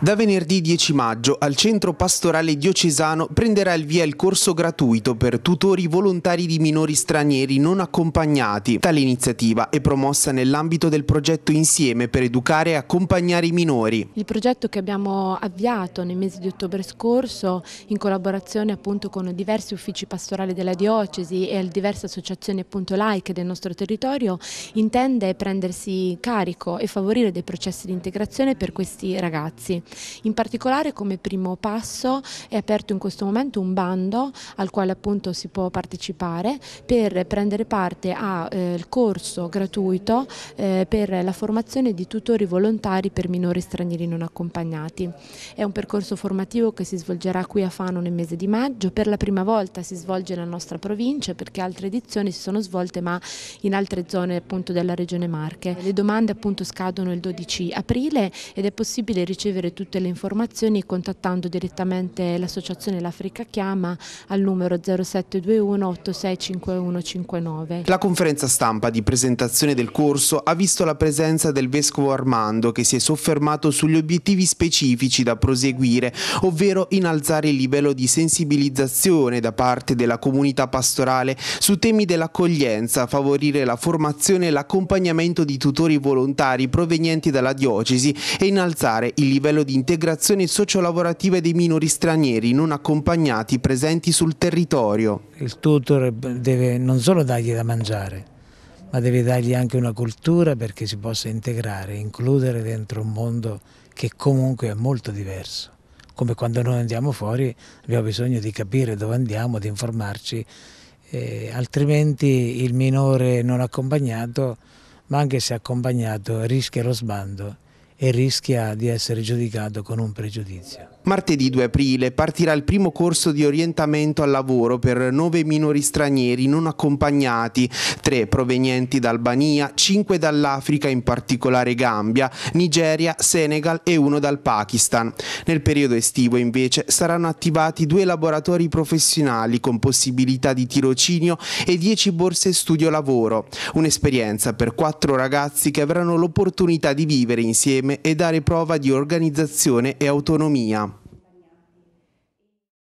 Da venerdì 10 maggio al Centro Pastorale Diocesano prenderà il via il corso gratuito per tutori volontari di minori stranieri non accompagnati. Tale iniziativa è promossa nell'ambito del progetto Insieme per educare e accompagnare i minori. Il progetto che abbiamo avviato nel mese di ottobre scorso in collaborazione appunto con diversi uffici pastorali della Diocesi e diverse associazioni appunto laiche del nostro territorio intende prendersi carico e favorire dei processi di integrazione per questi ragazzi. In particolare come primo passo è aperto in questo momento un bando al quale appunto si può partecipare per prendere parte al eh, corso gratuito eh, per la formazione di tutori volontari per minori stranieri non accompagnati. È un percorso formativo che si svolgerà qui a Fano nel mese di maggio, per la prima volta si svolge nella nostra provincia perché altre edizioni si sono svolte ma in altre zone appunto della regione Marche. Le domande appunto scadono il 12 aprile ed è possibile ricevere tutte le informazioni contattando direttamente l'associazione L'Africa Chiama al numero 0721 865159. La conferenza stampa di presentazione del corso ha visto la presenza del Vescovo Armando che si è soffermato sugli obiettivi specifici da proseguire, ovvero innalzare il livello di sensibilizzazione da parte della comunità pastorale su temi dell'accoglienza, favorire la formazione e l'accompagnamento di tutori volontari provenienti dalla diocesi e innalzare il livello di di integrazione sociolavorativa dei minori stranieri non accompagnati presenti sul territorio. Il tutor deve non solo dargli da mangiare, ma deve dargli anche una cultura perché si possa integrare, includere dentro un mondo che comunque è molto diverso. Come quando noi andiamo fuori abbiamo bisogno di capire dove andiamo, di informarci, eh, altrimenti il minore non accompagnato, ma anche se accompagnato, rischia lo sbando e rischia di essere giudicato con un pregiudizio. Martedì 2 aprile partirà il primo corso di orientamento al lavoro per nove minori stranieri non accompagnati, tre provenienti da Albania, cinque dall'Africa, in particolare Gambia, Nigeria, Senegal e uno dal Pakistan. Nel periodo estivo invece saranno attivati due laboratori professionali con possibilità di tirocinio e 10 borse studio lavoro, un'esperienza per quattro ragazzi che avranno l'opportunità di vivere insieme ferme e dare prova di organizzazione e autonomia.